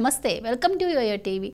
నమస్తే welcome to yo-yo TV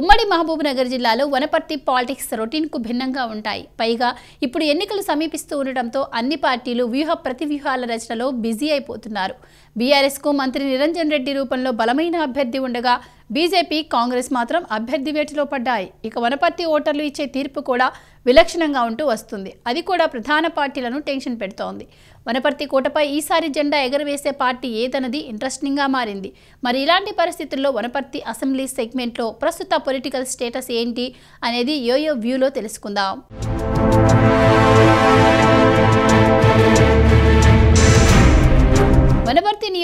ఉమ్మడి మహబూబ్నగర్ జిల్లాలో వనపర్తి పాలిటిక్స్ రొటీన్కు భిన్నంగా ఉంటాయి పైగా ఇప్పుడు ఎన్నికలు సమీపిస్తూ ఉండటంతో అన్ని పార్టీలు వ్యూహ ప్రతివ్యూహాల రచనలో బిజీ అయిపోతున్నారు బీఆర్ఎస్కు మంత్రి నిరంజన్ రెడ్డి రూపంలో బలమైన అభ్యర్థి ఉండగా బీజేపీ కాంగ్రెస్ మాత్రం అభ్యర్థి వేటిలో పడ్డాయి ఇక వనపర్తి ఓటర్లు ఇచ్చే తీర్పు కూడా విలక్షణంగా ఉంటూ వస్తుంది అది కూడా ప్రధాన పార్టీలను టెన్షన్ పెడుతోంది వనపర్తి కోటపై ఈసారి జెండా ఎగరవేసే పార్టీ ఏదన్నది ఇంట్రెస్టింగ్గా మారింది మరి ఇలాంటి పరిస్థితుల్లో వనపర్తి అసెంబ్లీ సెగ్మెంట్లో ప్రస్తుత పొలిటికల్ స్టేటస్ ఏంటి అనేది యోయో వ్యూలో తెలుసుకుందాం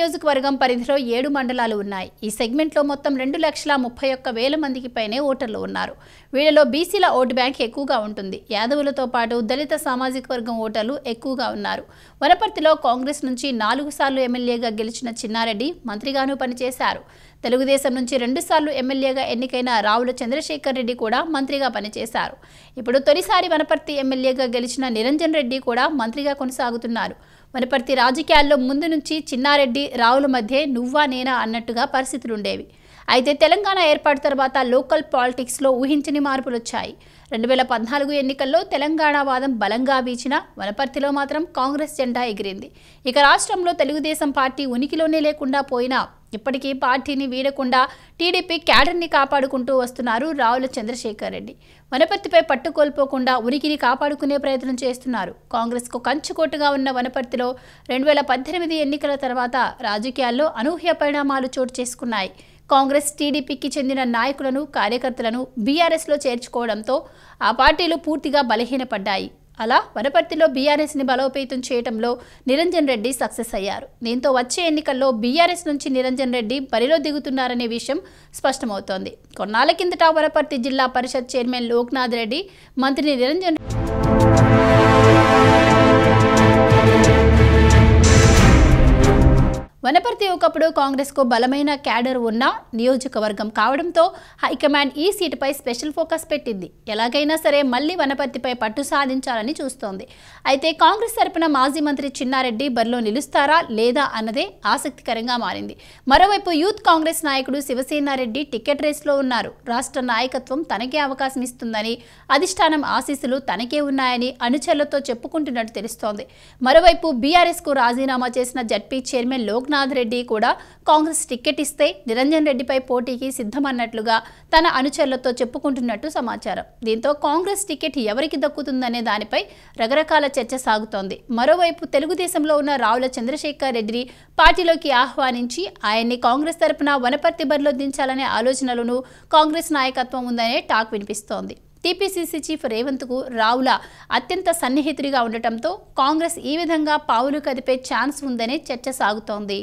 నియోజకవర్గం పరిధిలో ఏడు మండలాలు ఉన్నాయి ఈ సెగ్మెంట్లో మొత్తం రెండు లక్షల ముప్పై ఒక్క వేల మందికి పైనే ఓటర్లు ఉన్నారు వీళ్ళలో బీసీల ఓటు బ్యాంక్ ఎక్కువగా ఉంటుంది యాదవులతో పాటు దళిత సామాజిక వర్గం ఓటర్లు ఎక్కువగా ఉన్నారు వనపర్తిలో కాంగ్రెస్ నుంచి నాలుగు సార్లు ఎమ్మెల్యేగా గెలిచిన చిన్నారెడ్డి మంత్రిగానూ పనిచేశారు తెలుగుదేశం నుంచి రెండుసార్లు ఎమ్మెల్యేగా ఎన్నికైన రావుల చంద్రశేఖర్ రెడ్డి కూడా మంత్రిగా పనిచేశారు ఇప్పుడు తొలిసారి వనపర్తి ఎమ్మెల్యేగా గెలిచిన నిరంజన్ రెడ్డి కూడా మంత్రిగా కొనసాగుతున్నారు వనపర్తి రాజకీయాల్లో ముందు నుంచి చిన్నారెడ్డి రావుల మధ్య నువ్వా నేనా అన్నట్టుగా పరిస్థితులుండేవి అయితే తెలంగాణ ఏర్పాటు తర్వాత లోకల్ పాలిటిక్స్లో ఊహించని మార్పులు వచ్చాయి రెండు వేల పద్నాలుగు ఎన్నికల్లో తెలంగాణ వాదం బలంగా వీచిన వనపర్తిలో మాత్రం కాంగ్రెస్ జెండా ఎగిరింది ఇక రాష్ట్రంలో తెలుగుదేశం పార్టీ ఉనికిలోనే లేకుండా పోయినా ఇప్పటికీ పార్టీని వీడకుండా టీడీపీ క్యాడర్ని కాపాడుకుంటూ వస్తున్నారు రావుల చంద్రశేఖర్ రెడ్డి వనపర్తిపై పట్టు కోల్పోకుండా ఉనికిని కాపాడుకునే ప్రయత్నం చేస్తున్నారు కాంగ్రెస్కు కంచుకోటుగా ఉన్న వనపర్తిలో రెండు వేల పద్దెనిమిది ఎన్నికల తర్వాత రాజకీయాల్లో అనూహ్య పరిణామాలు చోటు చేసుకున్నాయి కాంగ్రెస్ టీడీపీకి చెందిన నాయకులను కార్యకర్తలను బీఆర్ఎస్లో చేర్చుకోవడంతో ఆ పార్టీలు పూర్తిగా బలహీనపడ్డాయి అలా వనపర్తిలో బీఆర్ఎస్ని బలోపేతం చేయడంలో నిరంజన్ రెడ్డి సక్సెస్ అయ్యారు దీంతో వచ్చే ఎన్నికల్లో బీఆర్ఎస్ నుంచి నిరంజన్ రెడ్డి బరిలో దిగుతున్నారనే విషయం స్పష్టమవుతోంది కొన్నాళ్ల కిందట వనపర్తి జిల్లా పరిషత్ చైర్మన్ లోక్నాథ్ రెడ్డి మంత్రి నిరంజన్ వనపర్తి ఒకప్పుడు కాంగ్రెస్కు బలమైన క్యాడర్ ఉన్న నియోజకవర్గం కావడంతో హైకమాండ్ ఈ సీటుపై స్పెషల్ ఫోకస్ పెట్టింది ఎలాగైనా సరే మళ్లీ వనపర్తిపై పట్టు సాధించాలని చూస్తోంది అయితే కాంగ్రెస్ తరపున మాజీ మంత్రి చిన్నారెడ్డి బరిలో నిలుస్తారా లేదా అన్నదే ఆసక్తికరంగా మారింది మరోవైపు యూత్ కాంగ్రెస్ నాయకుడు శివసేనారెడ్డి టికెట్ రేస్లో ఉన్నారు రాష్ట్ర నాయకత్వం తనకే అవకాశం ఇస్తుందని అధిష్టానం ఆశీస్సులు తనకే ఉన్నాయని అనుచరులతో చెప్పుకుంటున్నట్టు తెలుస్తోంది మరోవైపు బీఆర్ఎస్కు రాజీనామా చేసిన జడ్పీ చైర్మన్ లోక్నాథ్ లోక్నాథ్ రెడ్డి కూడా కాంగ్రెస్ టికెట్ ఇస్తే నిరంజన్ రెడ్డిపై పోటీకి సిద్ధమన్నట్లుగా తన అనుచరులతో చెప్పుకుంటున్నట్టు సమాచారం దీంతో కాంగ్రెస్ టికెట్ ఎవరికి దక్కుతుందనే దానిపై రకరకాల చర్చ సాగుతోంది మరోవైపు తెలుగుదేశంలో ఉన్న రావుల చంద్రశేఖర్ రెడ్డిని పార్టీలోకి ఆహ్వానించి ఆయన్ని కాంగ్రెస్ తరఫున వనపర్తి బరిలో దించాలనే ఆలోచనలను కాంగ్రెస్ నాయకత్వం ఉందనే టాక్ వినిపిస్తోంది టీపీసీసీ చీఫ్ రేవంత్కు రావుల అత్యంత సన్నిహితుడిగా ఉండటంతో కాంగ్రెస్ ఈ విధంగా పావులు కదిపే ఛాన్స్ ఉందనే చర్చ సాగుతోంది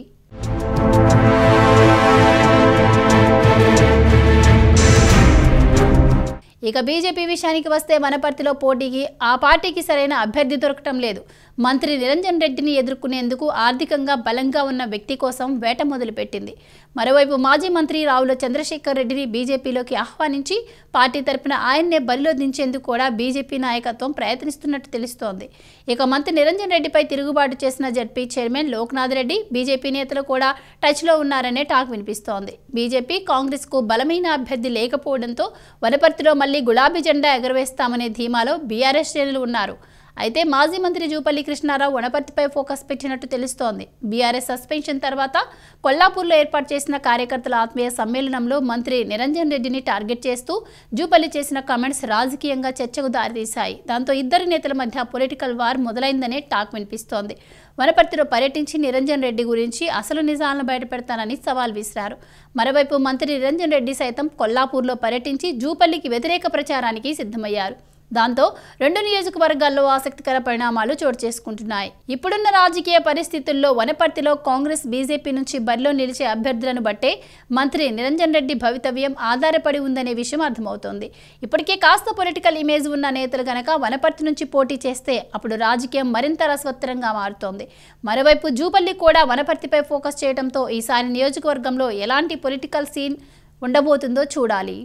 ఇక బీజేపీ విషయానికి వస్తే వనపర్తిలో పోటీకి ఆ పార్టీకి సరైన అభ్యర్థి దొరకటం లేదు మంత్రి నిరంజన్ రెడ్డిని ఎదుర్కొనేందుకు ఆర్థికంగా బలంగా ఉన్న వ్యక్తి కోసం వేట మొదలుపెట్టింది మరోవైపు మాజీ మంత్రి రావుల చంద్రశేఖర్ రెడ్డిని బీజేపీలోకి ఆహ్వానించి పార్టీ తరఫున ఆయన్నే బరిలో దించేందుకు కూడా బీజేపీ నాయకత్వం ప్రయత్నిస్తున్నట్టు తెలుస్తోంది ఇక మంత్రి నిరంజన్ రెడ్డిపై తిరుగుబాటు చేసిన ZP chairman Loknath Reddy BJP నేతలు కూడా టచ్లో ఉన్నారనే టాక్ వినిపిస్తోంది బీజేపీ కాంగ్రెస్కు బలమైన అభ్యర్థి లేకపోవడంతో వనపర్తిలో మళ్లీ గులాబీ జెండా ఎగరవేస్తామనే ధీమాలో బీఆర్ఎస్ శ్రేణులు ఉన్నారు అయితే మాజీ మంత్రి జూపల్లి కృష్ణారావు వనపర్తిపై ఫోకస్ పెట్టినట్టు తెలుస్తోంది బీఆర్ఎస్ సస్పెన్షన్ తర్వాత కొల్లాపూర్లో ఏర్పాటు చేసిన కార్యకర్తల ఆత్మీయ సమ్మేళనంలో మంత్రి నిరంజన్ రెడ్డిని టార్గెట్ చేస్తూ జూపల్లి చేసిన కామెంట్స్ రాజకీయంగా చర్చకు దారితీశాయి దాంతో ఇద్దరు నేతల మధ్య పొలిటికల్ వార్ మొదలైందనే టాక్ వినిపిస్తోంది వనపర్తిలో పర్యటించి నిరంజన్ రెడ్డి గురించి అసలు నిజాలను బయటపెడతానని సవాల్ విసిరారు మరోవైపు మంత్రి నిరంజన్ రెడ్డి సైతం కొల్లాపూర్లో పర్యటించి జూపల్లికి వ్యతిరేక ప్రచారానికి సిద్ధమయ్యారు దాంతో రెండు నియోజకవర్గాల్లో ఆసక్తికర పరిణామాలు చోటు చేసుకుంటున్నాయి ఇప్పుడున్న రాజకీయ పరిస్థితుల్లో వనపర్తిలో కాంగ్రెస్ బీజేపీ నుంచి బరిలో నిలిచే అభ్యర్థులను బట్టే మంత్రి నిరంజన్ రెడ్డి భవితవ్యం ఆధారపడి ఉందనే విషయం అర్థమవుతోంది ఇప్పటికే కాస్త పొలిటికల్ ఇమేజ్ ఉన్న నేతలు గనక వనపర్తి నుంచి పోటీ చేస్తే అప్పుడు రాజకీయం మరింత రసవత్తరంగా మారుతోంది మరోవైపు జూపల్లి కూడా వనపర్తిపై ఫోకస్ చేయడంతో ఈసారి నియోజకవర్గంలో ఎలాంటి పొలిటికల్ సీన్ ఉండబోతుందో చూడాలి